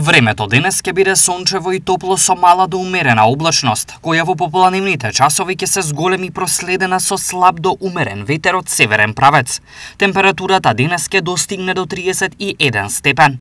Времето денес ќе биде сончево и топло со мала до умерена облачност, која во попланивните часови ќе се зголеми проследена со слаб до умерен ветер од северен правец. Температурата денес ќе достигне до 31 степен.